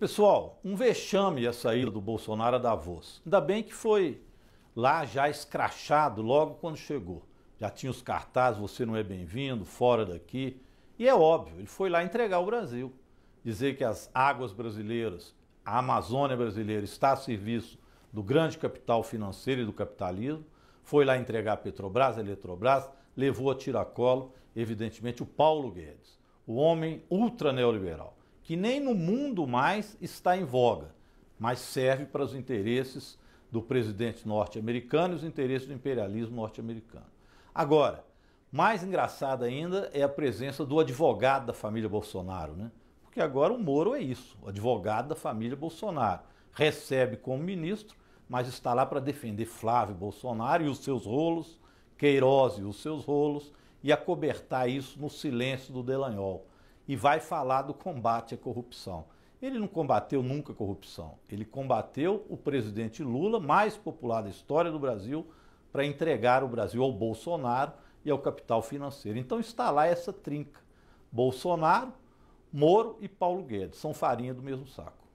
Pessoal, um vexame a saída do Bolsonaro a Davos. Ainda bem que foi lá já escrachado logo quando chegou. Já tinha os cartazes, você não é bem-vindo, fora daqui. E é óbvio, ele foi lá entregar o Brasil. Dizer que as águas brasileiras, a Amazônia brasileira está a serviço do grande capital financeiro e do capitalismo. Foi lá entregar a Petrobras, a Eletrobras, levou a tiracolo, evidentemente, o Paulo Guedes, o homem ultra neoliberal que nem no mundo mais está em voga, mas serve para os interesses do presidente norte-americano e os interesses do imperialismo norte-americano. Agora, mais engraçada ainda é a presença do advogado da família Bolsonaro, né? Porque agora o Moro é isso, o advogado da família Bolsonaro. Recebe como ministro, mas está lá para defender Flávio Bolsonaro e os seus rolos, Queiroz e os seus rolos, e acobertar isso no silêncio do Delanhol e vai falar do combate à corrupção. Ele não combateu nunca a corrupção. Ele combateu o presidente Lula, mais popular da história do Brasil, para entregar o Brasil ao Bolsonaro e ao capital financeiro. Então está lá essa trinca. Bolsonaro, Moro e Paulo Guedes são farinha do mesmo saco.